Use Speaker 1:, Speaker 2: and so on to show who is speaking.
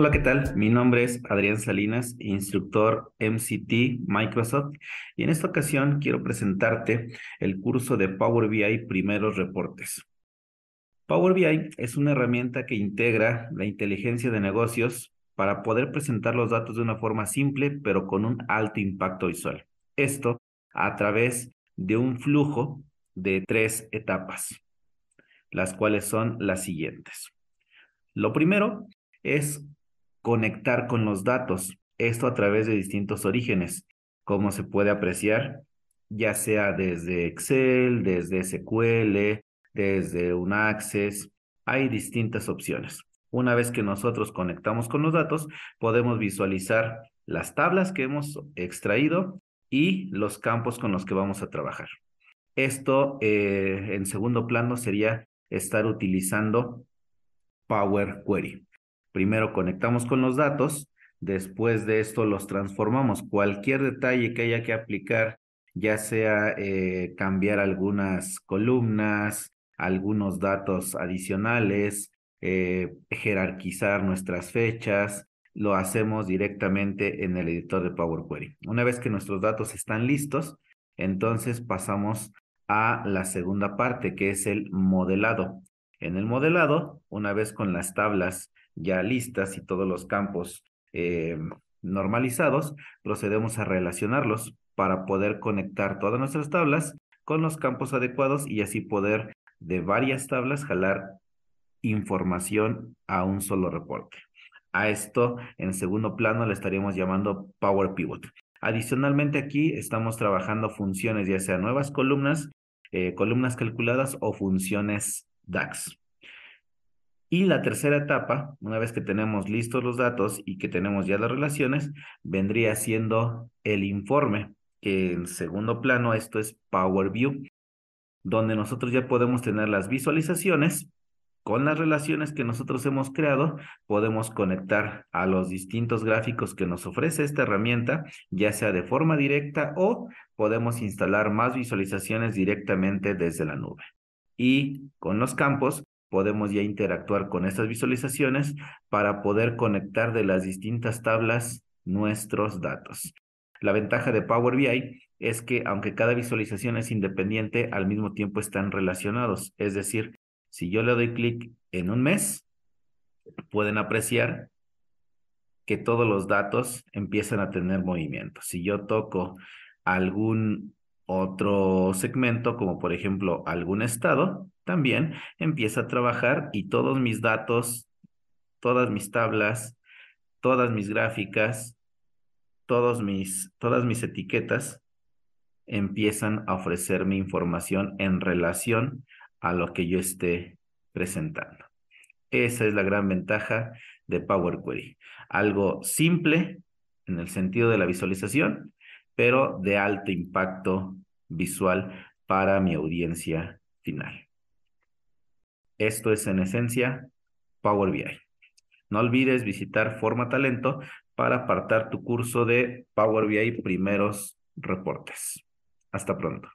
Speaker 1: Hola, ¿qué tal? Mi nombre es Adrián Salinas, instructor MCT Microsoft, y en esta ocasión quiero presentarte el curso de Power BI Primeros Reportes. Power BI es una herramienta que integra la inteligencia de negocios para poder presentar los datos de una forma simple, pero con un alto impacto visual. Esto a través de un flujo de tres etapas, las cuales son las siguientes. Lo primero es conectar con los datos, esto a través de distintos orígenes, como se puede apreciar, ya sea desde Excel, desde SQL, desde un Access, hay distintas opciones. Una vez que nosotros conectamos con los datos, podemos visualizar las tablas que hemos extraído y los campos con los que vamos a trabajar. Esto eh, en segundo plano sería estar utilizando Power Query. Primero conectamos con los datos, después de esto los transformamos. Cualquier detalle que haya que aplicar, ya sea eh, cambiar algunas columnas, algunos datos adicionales, eh, jerarquizar nuestras fechas, lo hacemos directamente en el editor de Power Query. Una vez que nuestros datos están listos, entonces pasamos a la segunda parte, que es el modelado. En el modelado, una vez con las tablas ya listas y todos los campos eh, normalizados, procedemos a relacionarlos para poder conectar todas nuestras tablas con los campos adecuados y así poder de varias tablas jalar información a un solo reporte. A esto en segundo plano le estaríamos llamando Power Pivot. Adicionalmente aquí estamos trabajando funciones, ya sea nuevas columnas, eh, columnas calculadas o funciones DAX. Y la tercera etapa, una vez que tenemos listos los datos y que tenemos ya las relaciones, vendría siendo el informe, que en segundo plano esto es Power View, donde nosotros ya podemos tener las visualizaciones con las relaciones que nosotros hemos creado, podemos conectar a los distintos gráficos que nos ofrece esta herramienta, ya sea de forma directa o podemos instalar más visualizaciones directamente desde la nube. Y con los campos podemos ya interactuar con estas visualizaciones para poder conectar de las distintas tablas nuestros datos. La ventaja de Power BI es que aunque cada visualización es independiente, al mismo tiempo están relacionados. Es decir, si yo le doy clic en un mes, pueden apreciar que todos los datos empiezan a tener movimiento. Si yo toco algún otro segmento, como por ejemplo algún estado, también empieza a trabajar y todos mis datos, todas mis tablas, todas mis gráficas, todos mis, todas mis etiquetas empiezan a ofrecerme información en relación a lo que yo esté presentando. Esa es la gran ventaja de Power Query. Algo simple en el sentido de la visualización, pero de alto impacto visual para mi audiencia final. Esto es en esencia Power BI. No olvides visitar Forma Talento para apartar tu curso de Power BI Primeros Reportes. Hasta pronto.